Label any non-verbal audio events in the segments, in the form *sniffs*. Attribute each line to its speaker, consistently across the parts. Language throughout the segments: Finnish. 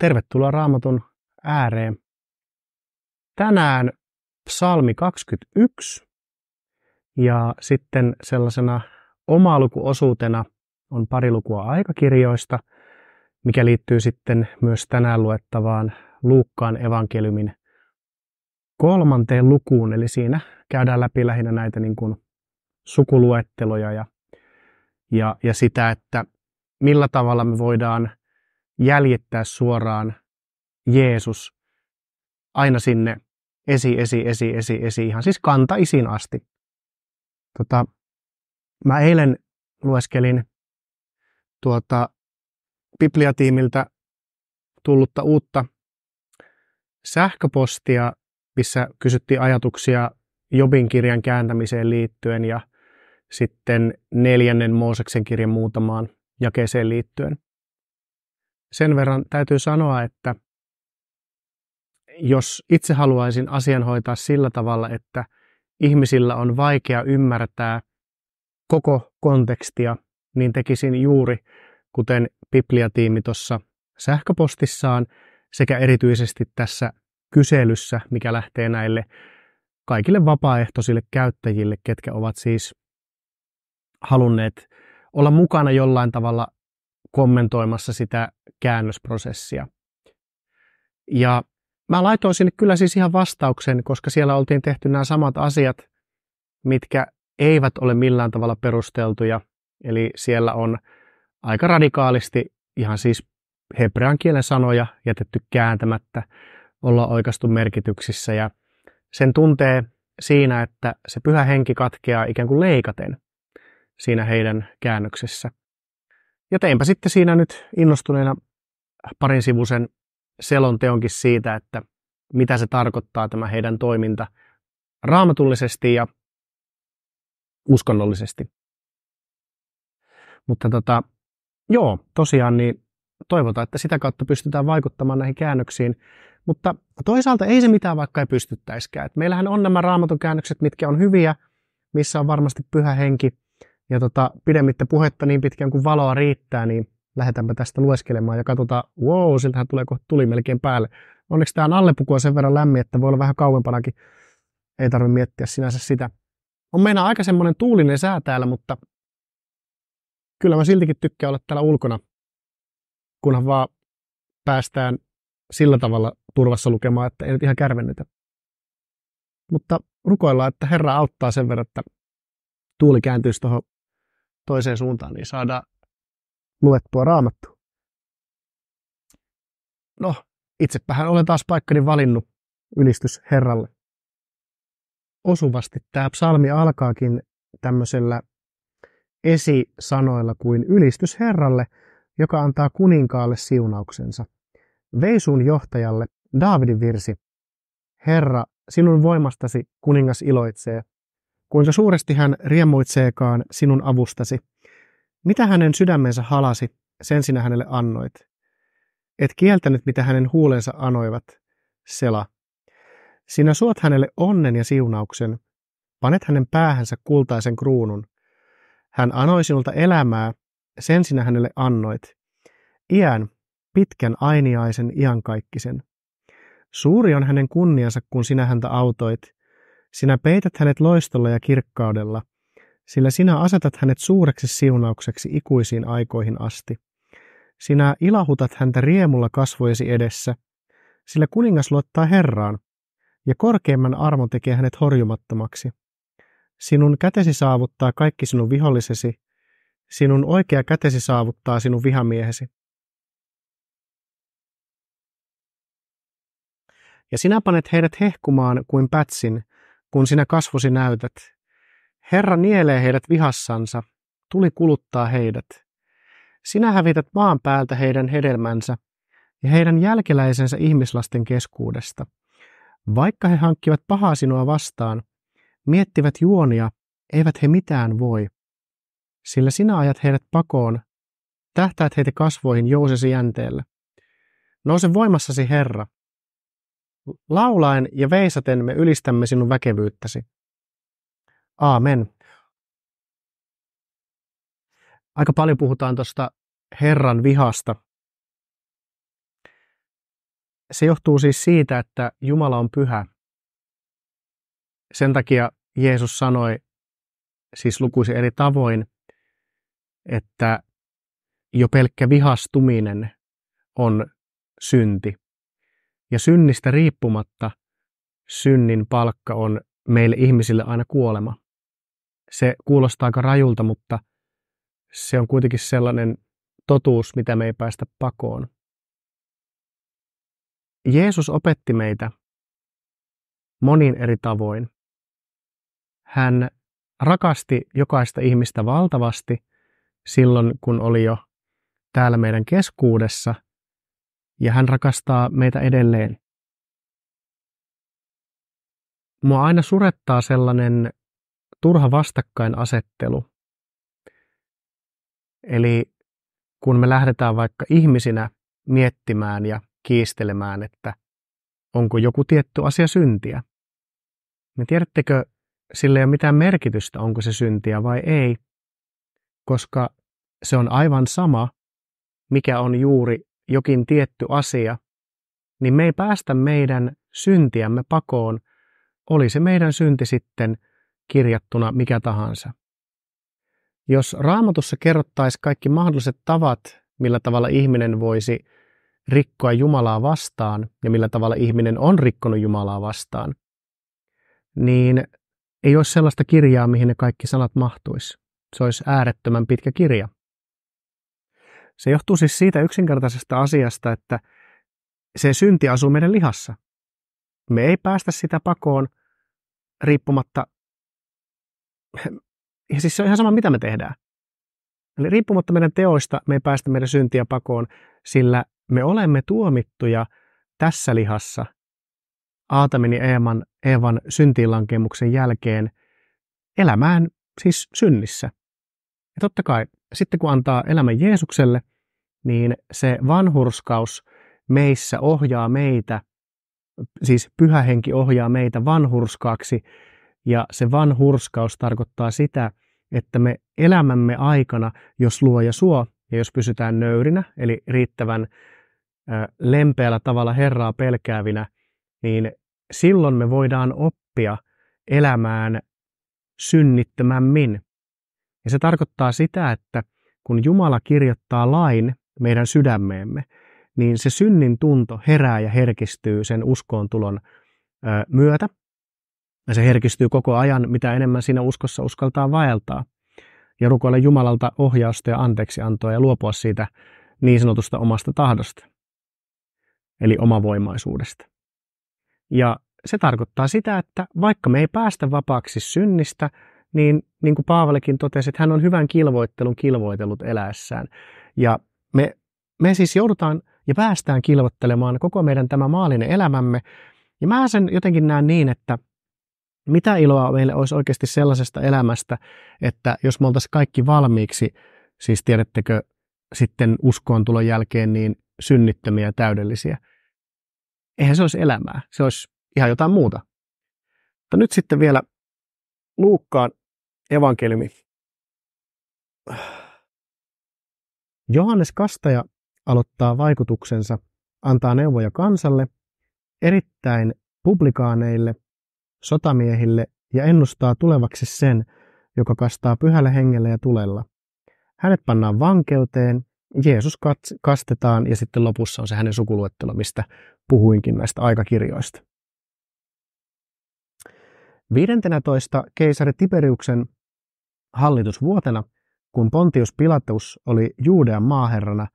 Speaker 1: Tervetuloa Raamatun ääreen. Tänään psalmi 21 ja sitten sellaisena lukuosuutena on pari lukua aikakirjoista, mikä liittyy sitten myös tänään luettavaan Luukkaan evankeliumin kolmanteen lukuun. Eli siinä käydään läpi lähinnä näitä niin kuin sukuluetteloja ja, ja, ja sitä, että millä tavalla me voidaan jäljittää suoraan Jeesus aina sinne esi, esi, esi, esi, esi, ihan siis kantaisiin asti. Tota, mä eilen lueskelin tuota, Bibliatiimiltä tullutta uutta sähköpostia, missä kysyttiin ajatuksia Jobin kirjan kääntämiseen liittyen ja sitten neljännen Mooseksen kirjan muutamaan jakeeseen liittyen sen verran täytyy sanoa, että jos itse haluaisin asian hoitaa sillä tavalla, että ihmisillä on vaikea ymmärtää koko kontekstia, niin tekisin juuri kuten Bibliatiimi tuossa sähköpostissaan sekä erityisesti tässä kyselyssä, mikä lähtee näille kaikille vapaaehtoisille käyttäjille, ketkä ovat siis halunneet olla mukana jollain tavalla kommentoimassa sitä käännösprosessia. Ja mä laitoin sinne kyllä siis ihan vastauksen, koska siellä oltiin tehty nämä samat asiat, mitkä eivät ole millään tavalla perusteltuja. Eli siellä on aika radikaalisti ihan siis hebrean kielen sanoja jätetty kääntämättä, olla oikastu merkityksissä ja sen tuntee siinä, että se pyhä henki katkeaa ikään kuin leikaten siinä heidän käännöksessä. Ja teinpä sitten siinä nyt innostuneena parin sivusen selonteonkin siitä, että mitä se tarkoittaa tämä heidän toiminta raamatullisesti ja uskonnollisesti. Mutta tota, joo, tosiaan niin toivotaan, että sitä kautta pystytään vaikuttamaan näihin käännöksiin. Mutta toisaalta ei se mitään vaikka ei pystyttäisikään. Et meillähän on nämä raamatun käännökset, mitkä on hyviä, missä on varmasti pyhä henki – ja tota, pidemmittä puhetta niin pitkään kuin valoa riittää, niin lähdetäänpä tästä lueskelemaan ja katsotaan, wow, siltähän tulee kohta tuli melkein päälle. Onneksi tämä nallepuku on sen verran lämmin, että voi olla vähän kauempanakin. Ei tarvitse miettiä sinänsä sitä. On meillä aika semmoinen tuulinen sää täällä, mutta kyllä mä siltikin tykkään olla täällä ulkona, kunhan vaan päästään sillä tavalla turvassa lukemaan, että ei nyt ihan kärvennytä. Mutta rukoillaan, että Herra auttaa sen verran, että tuuli kääntyisi tuohon toiseen suuntaan, niin saada luettua raamattua. No, itsepähän olen taas paikkani valinnut ylistys Herralle. Osuvasti tämä psalmi alkaakin tämmöisellä esisanoilla kuin ylistys Herralle, joka antaa kuninkaalle siunauksensa. Veisun johtajalle Daavidin virsi. Herra, sinun voimastasi kuningas iloitsee, Kuinka suuresti hän riemuitseekaan sinun avustasi? Mitä hänen sydämensä halasi, sen sinä hänelle annoit. Et kieltänyt, mitä hänen huulensa anoivat, Sela. Sinä suot hänelle onnen ja siunauksen. Panet hänen päähänsä kultaisen kruunun. Hän anoi sinulta elämää, sen sinä hänelle annoit. Iän, pitkän ainiaisen iankaikkisen. Suuri on hänen kunniansa, kun sinä häntä autoit – sinä peität hänet loistolla ja kirkkaudella, sillä sinä asetat hänet suureksi siunaukseksi ikuisiin aikoihin asti. Sinä ilahutat häntä riemulla kasvojesi edessä, sillä kuningas luottaa Herraan, ja korkeimman armo tekee hänet horjumattomaksi. Sinun kätesi saavuttaa kaikki sinun vihollisesi, sinun oikea kätesi saavuttaa sinun vihamiehesi. Ja sinä panet heidät hehkumaan kuin pätsin, kun sinä kasvosi näytät. Herra nielee heidät vihassansa, tuli kuluttaa heidät. Sinä hävität maan päältä heidän hedelmänsä ja heidän jälkeläisensä ihmislasten keskuudesta. Vaikka he hankkivat pahaa sinua vastaan, miettivät juonia, eivät he mitään voi. Sillä sinä ajat heidät pakoon, tähtäät heitä kasvoihin jousesi jänteellä. Nouse voimassasi, Herra, Laulaen ja veisaten me ylistämme sinun väkevyyttäsi. Aamen. Aika paljon puhutaan tuosta Herran vihasta. Se johtuu siis siitä, että Jumala on pyhä. Sen takia Jeesus sanoi siis lukuisi eri tavoin, että jo pelkkä vihastuminen on synti. Ja synnistä riippumatta synnin palkka on meille ihmisille aina kuolema. Se kuulostaa aika rajulta, mutta se on kuitenkin sellainen totuus, mitä me ei päästä pakoon. Jeesus opetti meitä monin eri tavoin. Hän rakasti jokaista ihmistä valtavasti silloin, kun oli jo täällä meidän keskuudessa – ja hän rakastaa meitä edelleen. Mua aina surettaa sellainen turha vastakkainasettelu. Eli kun me lähdetään vaikka ihmisinä miettimään ja kiistelemään, että onko joku tietty asia syntiä. Me tiedättekö, sillä ei ole mitään merkitystä, onko se syntiä vai ei, koska se on aivan sama, mikä on juuri jokin tietty asia, niin me ei päästä meidän syntiämme pakoon, oli se meidän synti sitten kirjattuna mikä tahansa. Jos raamatussa kerrottaisiin kaikki mahdolliset tavat, millä tavalla ihminen voisi rikkoa Jumalaa vastaan ja millä tavalla ihminen on rikkonut Jumalaa vastaan, niin ei olisi sellaista kirjaa, mihin ne kaikki sanat mahtuisi. Se olisi äärettömän pitkä kirja. Se johtuu siis siitä yksinkertaisesta asiasta, että se synti asuu meidän lihassa. Me ei päästä sitä pakoon riippumatta, *sniffs* ja siis se on ihan sama mitä me tehdään. Eli riippumatta meidän teoista me ei päästä meidän syntiä pakoon, sillä me olemme tuomittuja tässä lihassa Aatamin ja Eeman, Eevan syntiinlankemuksen jälkeen elämään siis synnissä. Ja totta kai sitten kun antaa elämän Jeesukselle, niin se vanhurskaus meissä ohjaa meitä, siis pyhä henki ohjaa meitä vanhurskaaksi, ja se vanhurskaus tarkoittaa sitä, että me elämämme aikana, jos luo ja suo, ja jos pysytään nöyrinä, eli riittävän lempeällä tavalla Herraa pelkäävinä, niin silloin me voidaan oppia elämään synnittömämmin. Ja se tarkoittaa sitä, että kun Jumala kirjoittaa lain meidän sydämeemme, niin se synnin tunto herää ja herkistyy sen uskoon tulon myötä. Ja se herkistyy koko ajan, mitä enemmän siinä uskossa uskaltaa vaeltaa. Ja rukoile Jumalalta ohjausta ja anteeksiantoa ja luopua siitä niin sanotusta omasta tahdosta, eli omavoimaisuudesta. Ja se tarkoittaa sitä, että vaikka me ei päästä vapaaksi synnistä, niin, niin kuin Paavalikin totesi, että hän on hyvän kilvoittelun kilvoitellut eläessään. Ja me, me siis joudutaan ja päästään kilvoittelemaan koko meidän tämä maallinen elämämme. Ja mä sen jotenkin näen niin, että mitä iloa meille olisi oikeasti sellaisesta elämästä, että jos me oltaisiin kaikki valmiiksi, siis tiedättekö sitten uskoon tulon jälkeen niin synnittömiä ja täydellisiä. Eihän se olisi elämää, se olisi ihan jotain muuta. Mutta nyt sitten vielä Luukkaan evankeliumi. Johannes Kastaja aloittaa vaikutuksensa, antaa neuvoja kansalle, erittäin publikaaneille, sotamiehille ja ennustaa tulevaksi sen, joka kastaa pyhällä hengellä ja tulella. Hänet pannaan vankeuteen, Jeesus kastetaan ja sitten lopussa on se hänen sukuluettelo, mistä puhuinkin näistä aikakirjoista. 15. keisari Tiberiuksen hallitusvuotena, kun Pontius Pilatus oli Juudean maaherrana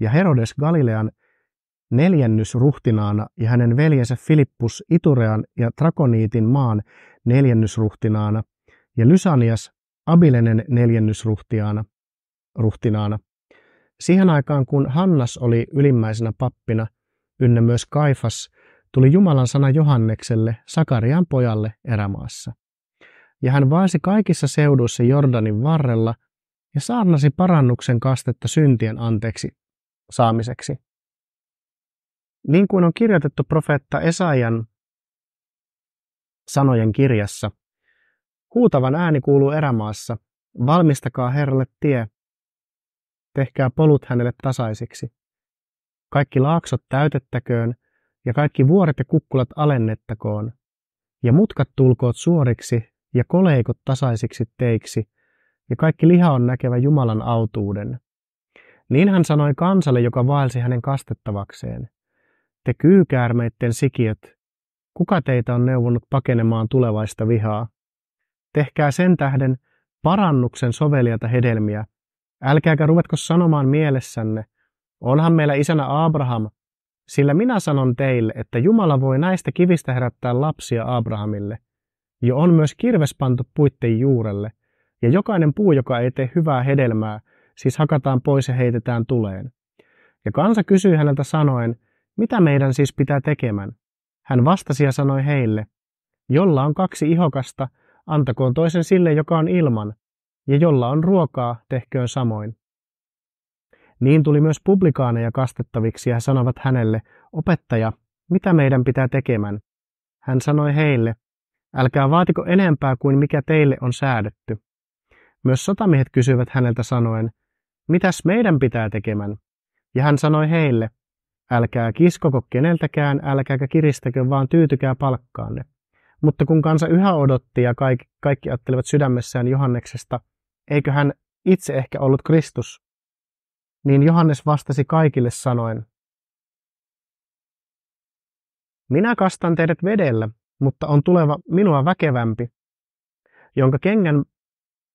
Speaker 1: ja Herodes Galilean neljännysruhtinaana ja hänen veljensä Filippus Iturean ja Trakoniitin maan neljännysruhtinaana ja Lysanias Abilenen neljännysruhtinaana. Ruhtinaana. Siihen aikaan, kun Hannas oli ylimmäisenä pappina, ynnä myös Kaifas, tuli Jumalan sana Johannekselle, Sakarian pojalle erämaassa ja hän vaasi kaikissa seuduissa Jordanin varrella ja saarnasi parannuksen kastetta syntien anteeksi saamiseksi. Niin kuin on kirjoitettu profeetta Esajan sanojen kirjassa, huutavan ääni kuuluu erämaassa, valmistakaa Herralle tie, tehkää polut hänelle tasaisiksi. Kaikki laaksot täytettäköön, ja kaikki vuoret ja kukkulat alennettakoon, ja mutkat tulkoot suoriksi, ja koleikot tasaisiksi teiksi, ja kaikki liha on näkevä Jumalan autuuden. Niin hän sanoi kansalle, joka vaelsi hänen kastettavakseen. Te kyykäärmeitten sikiöt, kuka teitä on neuvonut pakenemaan tulevaista vihaa? Tehkää sen tähden parannuksen soveliata hedelmiä. Älkääkä ruvetko sanomaan mielessänne, onhan meillä isänä Abraham, sillä minä sanon teille, että Jumala voi näistä kivistä herättää lapsia Abrahamille ja on myös kirves pantu puitten juurelle, ja jokainen puu, joka ei tee hyvää hedelmää, siis hakataan pois ja heitetään tuleen. Ja kansa kysyi häneltä sanoen, mitä meidän siis pitää tekemään? Hän vastasi ja sanoi heille, jolla on kaksi ihokasta, antakoon toisen sille, joka on ilman, ja jolla on ruokaa, tehköön samoin. Niin tuli myös publikaaneja kastettaviksi ja he sanovat hänelle, opettaja, mitä meidän pitää tekemään? Hän sanoi heille, Älkää vaatiko enempää kuin mikä teille on säädetty. Myös sotamiehet kysyivät häneltä sanoen, mitäs meidän pitää tekemän? Ja hän sanoi heille, älkää kiskoko keneltäkään, älkääkä kiristäkö, vaan tyytykää palkkaanne. Mutta kun kansa yhä odotti ja kaikki, kaikki ajattelivat sydämessään Johanneksesta, eikö hän itse ehkä ollut Kristus? Niin Johannes vastasi kaikille sanoen, minä kastan teidät vedellä, mutta on tuleva minua väkevämpi, jonka kengän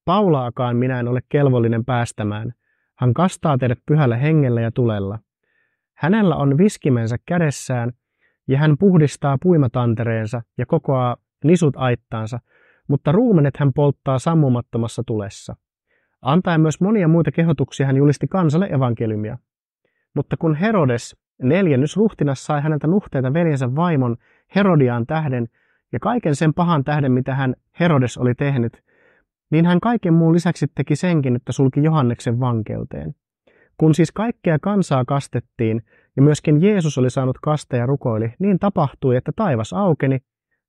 Speaker 1: paulaakaan minä en ole kelvollinen päästämään. Hän kastaa teidät pyhällä hengellä ja tulella. Hänellä on viskimensä kädessään, ja hän puhdistaa puimatantereensa ja kokoaa nisut aittaansa, mutta ruumenet hän polttaa sammumattomassa tulessa. Antaen myös monia muita kehotuksia hän julisti kansalle evankeliumia. Mutta kun Herodes, neljännys ruhtinas, sai häneltä nuhteita veljensä vaimon, Herodian tähden ja kaiken sen pahan tähden, mitä hän Herodes oli tehnyt, niin hän kaiken muun lisäksi teki senkin, että sulki Johanneksen vankeuteen. Kun siis kaikkea kansaa kastettiin ja myöskin Jeesus oli saanut kaste ja rukoili, niin tapahtui, että taivas aukeni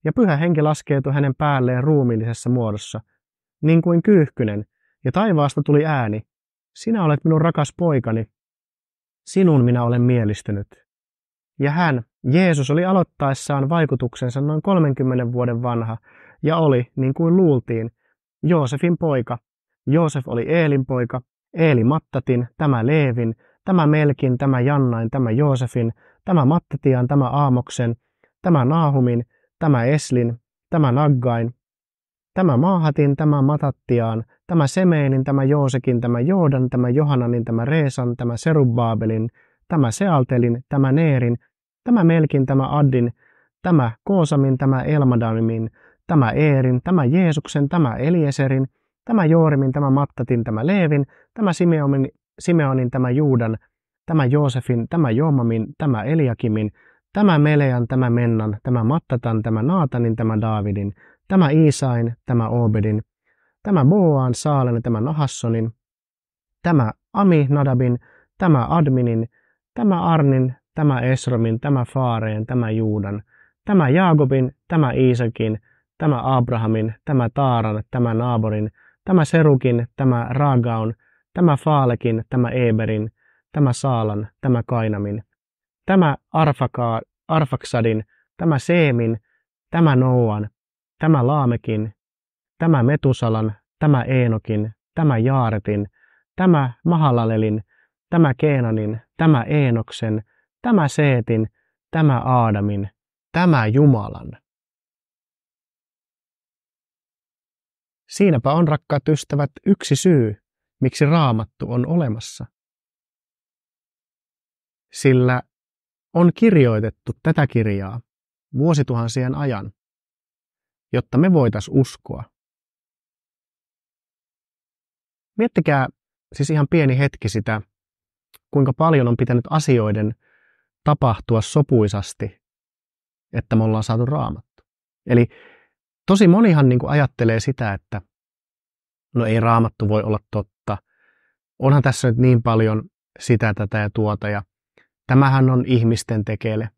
Speaker 1: ja pyhä henki laskeutui hänen päälleen ruumiillisessa muodossa, niin kuin kyyhkynen, ja taivaasta tuli ääni, sinä olet minun rakas poikani, sinun minä olen mielistynyt. Ja hän, Jeesus oli aloittaessaan vaikutuksensa noin 30 vuoden vanha ja oli, niin kuin luultiin, Joosefin poika. Joosef oli Eelin poika, Eeli Mattatin, tämä Leevin, tämä Melkin, tämä Jannain, tämä Joosefin, tämä Mattatian, tämä Aamoksen, tämä Naahumin, tämä Eslin, tämä Naggain, tämä Maahatin, tämä Matattiaan, tämä Semeinin, tämä Joosekin, tämä Joodan, tämä Johananin, tämä Reesan, tämä Serubbaabelin, tämä Sealtelin, tämä Neerin Tämä Melkin, tämä Addin, tämä Koosamin, tämä Elmadamimin, tämä Eerin, tämä Jeesuksen, tämä Elieserin, tämä Joorimin, tämä Mattatin, tämä Leevin, tämä Simeonin, Simeonin tämä Juudan, tämä Joosefin, tämä Joomamin, tämä Eliakimin, tämä Melean, tämä Mennan, tämä Mattatan, tämä Naatanin, tämä Daavidin, tämä Iisain, tämä Obedin, tämä Boaan, Saalen, tämä Nahassonin, tämä Ami Nadabin, tämä Adminin, tämä Arnin, tämä Esromin, tämä Faareen, tämä Juudan, tämä Jaakobin, tämä Iisakin, tämä Abrahamin, tämä Taaran, tämä Naaborin, tämä Serukin, tämä Raagaun, tämä Faalekin, tämä Eberin, tämä Saalan, tämä Kainamin, tämä Arfakaa, Arfaksadin, tämä Seemin, tämä Nouan, tämä Laamekin, tämä Metusalan, tämä Eenokin, tämä Jaaretin, tämä Mahalalelin, tämä Keenanin, tämä Eenoksen, tämä Seetin, tämä Aadamin, tämä Jumalan. Siinäpä on, rakkaat ystävät, yksi syy, miksi raamattu on olemassa. Sillä on kirjoitettu tätä kirjaa vuosituhansien ajan, jotta me voitais uskoa. Miettikää siis ihan pieni hetki sitä, kuinka paljon on pitänyt asioiden tapahtua sopuisasti, että me ollaan saatu raamattu. Eli tosi monihan niin kuin ajattelee sitä, että no ei raamattu voi olla totta. Onhan tässä nyt niin paljon sitä, tätä ja tuota ja tämähän on ihmisten tekele.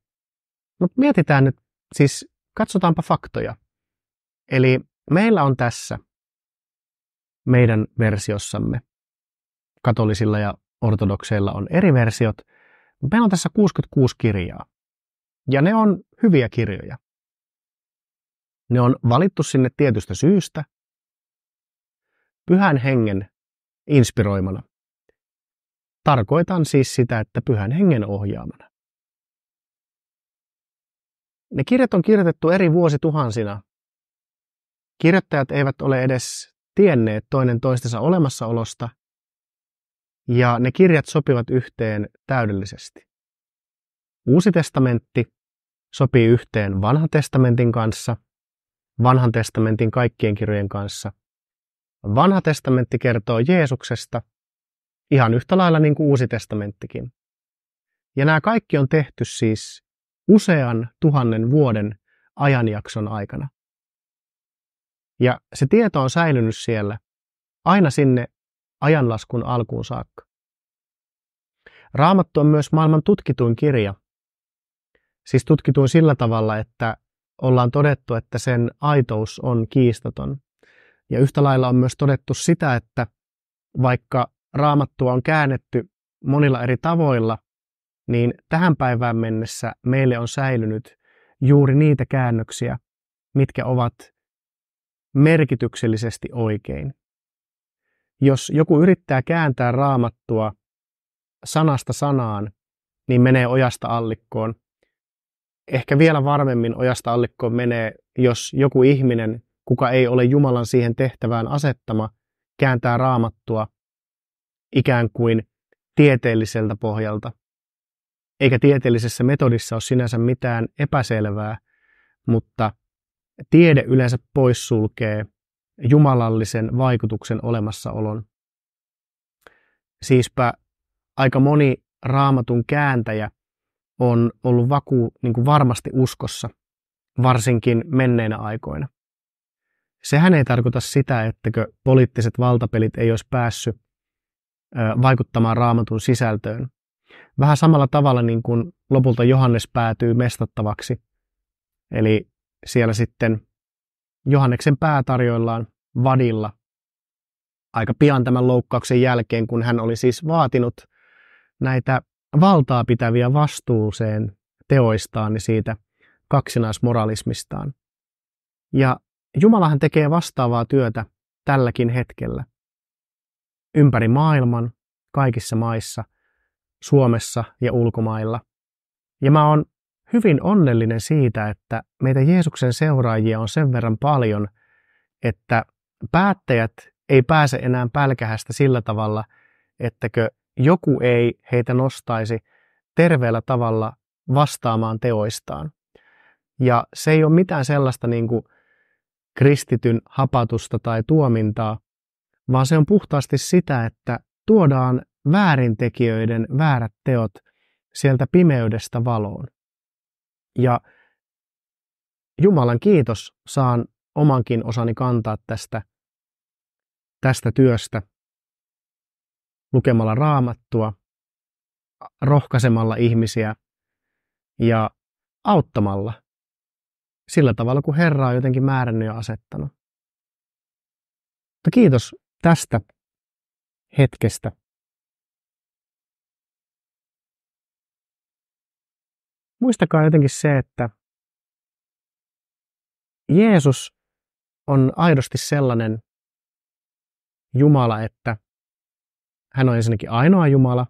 Speaker 1: Mutta mietitään nyt, siis katsotaanpa faktoja. Eli meillä on tässä meidän versiossamme, katolisilla ja ortodokseilla on eri versiot – meillä on tässä 66 kirjaa. Ja ne on hyviä kirjoja. Ne on valittu sinne tietystä syystä, pyhän hengen inspiroimana. Tarkoitan siis sitä, että pyhän hengen ohjaamana. Ne kirjat on kirjoitettu eri vuosituhansina. Kirjoittajat eivät ole edes tienneet toinen toistensa olemassaolosta – ja ne kirjat sopivat yhteen täydellisesti. Uusi testamentti sopii yhteen vanhan testamentin kanssa, vanhan testamentin kaikkien kirjojen kanssa. Vanha testamentti kertoo Jeesuksesta ihan yhtä lailla niin kuin uusi testamenttikin. Ja nämä kaikki on tehty siis usean tuhannen vuoden ajanjakson aikana. Ja se tieto on säilynyt siellä aina sinne ajanlaskun alkuun saakka. Raamattu on myös maailman tutkituin kirja. Siis tutkituin sillä tavalla, että ollaan todettu, että sen aitous on kiistaton. Ja yhtä lailla on myös todettu sitä, että vaikka raamattua on käännetty monilla eri tavoilla, niin tähän päivään mennessä meille on säilynyt juuri niitä käännöksiä, mitkä ovat merkityksellisesti oikein jos joku yrittää kääntää raamattua sanasta sanaan, niin menee ojasta allikkoon. Ehkä vielä varmemmin ojasta allikkoon menee, jos joku ihminen, kuka ei ole Jumalan siihen tehtävään asettama, kääntää raamattua ikään kuin tieteelliseltä pohjalta. Eikä tieteellisessä metodissa ole sinänsä mitään epäselvää, mutta tiede yleensä poissulkee jumalallisen vaikutuksen olemassaolon. Siispä aika moni raamatun kääntäjä on ollut vaku, niin kuin varmasti uskossa, varsinkin menneinä aikoina. Sehän ei tarkoita sitä, ettäkö poliittiset valtapelit ei olisi päässyt vaikuttamaan raamatun sisältöön. Vähän samalla tavalla niin kuin lopulta Johannes päätyy mestattavaksi. Eli siellä sitten Johanneksen tarjoillaan vadilla aika pian tämän loukkauksen jälkeen, kun hän oli siis vaatinut näitä valtaa pitäviä vastuuseen teoistaan, niin siitä kaksinaismoralismistaan. Ja Jumalahan tekee vastaavaa työtä tälläkin hetkellä. Ympäri maailman, kaikissa maissa, Suomessa ja ulkomailla. Ja mä oon hyvin onnellinen siitä, että meitä Jeesuksen seuraajia on sen verran paljon, että päättäjät ei pääse enää pälkähästä sillä tavalla, ettäkö joku ei heitä nostaisi terveellä tavalla vastaamaan teoistaan. Ja se ei ole mitään sellaista niin kuin kristityn hapatusta tai tuomintaa, vaan se on puhtaasti sitä, että tuodaan väärintekijöiden väärät teot sieltä pimeydestä valoon. Ja Jumalan kiitos saan omankin osani kantaa tästä, tästä työstä lukemalla raamattua, rohkaisemalla ihmisiä ja auttamalla sillä tavalla, kun Herra on jotenkin määrännyt ja asettanut. Mutta kiitos tästä hetkestä. muistakaa jotenkin se, että Jeesus on aidosti sellainen Jumala, että hän on ensinnäkin ainoa Jumala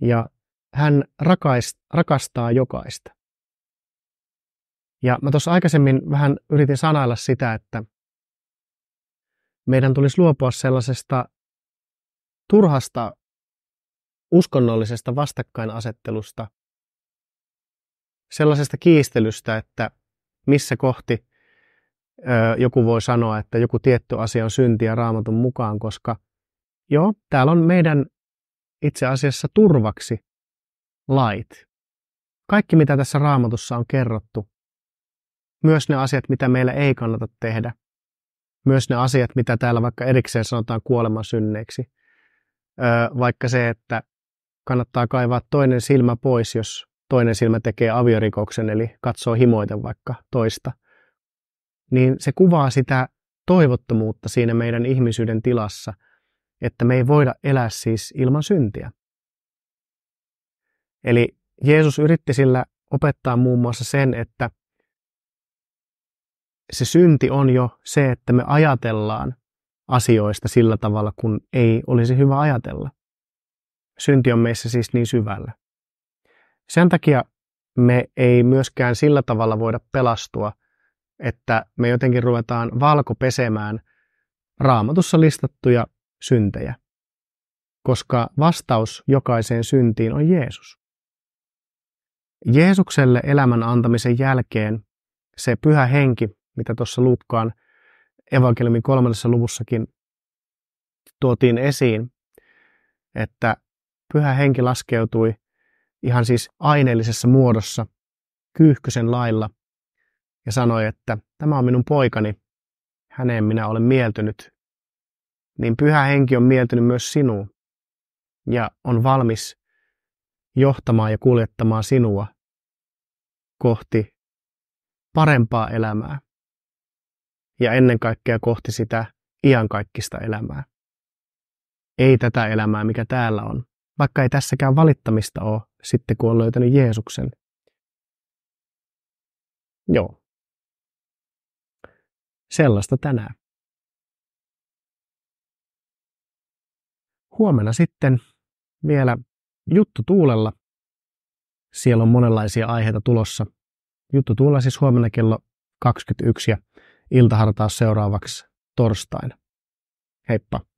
Speaker 1: ja hän rakastaa jokaista. Ja mä tuossa aikaisemmin vähän yritin sanailla sitä, että meidän tulisi luopua sellaisesta turhasta uskonnollisesta vastakkainasettelusta sellaisesta kiistelystä, että missä kohti ö, joku voi sanoa, että joku tietty asia on syntiä raamatun mukaan, koska joo, täällä on meidän itse asiassa turvaksi lait. Kaikki, mitä tässä raamatussa on kerrottu, myös ne asiat, mitä meillä ei kannata tehdä, myös ne asiat, mitä täällä vaikka erikseen sanotaan kuoleman synneiksi, vaikka se, että kannattaa kaivaa toinen silmä pois, jos toinen silmä tekee aviorikoksen, eli katsoo himoiten vaikka toista, niin se kuvaa sitä toivottomuutta siinä meidän ihmisyyden tilassa, että me ei voida elää siis ilman syntiä. Eli Jeesus yritti sillä opettaa muun muassa sen, että se synti on jo se, että me ajatellaan asioista sillä tavalla, kun ei olisi hyvä ajatella. Synti on meissä siis niin syvällä. Sen takia me ei myöskään sillä tavalla voida pelastua, että me jotenkin ruvetaan valkopesemään raamatussa listattuja syntejä, koska vastaus jokaiseen syntiin on Jeesus. Jeesukselle elämän antamisen jälkeen se pyhä henki, mitä tuossa Luukkaan evankeliumin kolmannessa luvussakin tuotiin esiin, että pyhä henki laskeutui ihan siis aineellisessa muodossa kyyhkysen lailla ja sanoi, että tämä on minun poikani, häneen minä olen mieltynyt, niin pyhä henki on mieltynyt myös sinuun ja on valmis johtamaan ja kuljettamaan sinua kohti parempaa elämää ja ennen kaikkea kohti sitä iankaikkista elämää. Ei tätä elämää, mikä täällä on, vaikka ei tässäkään valittamista ole, sitten, kun on löytänyt Jeesuksen. Joo. Sellaista tänään. Huomenna sitten vielä juttu tuulella. Siellä on monenlaisia aiheita tulossa. Juttu tuulella siis huomenna kello 21 ja iltahartaa seuraavaksi torstaina. Heippa!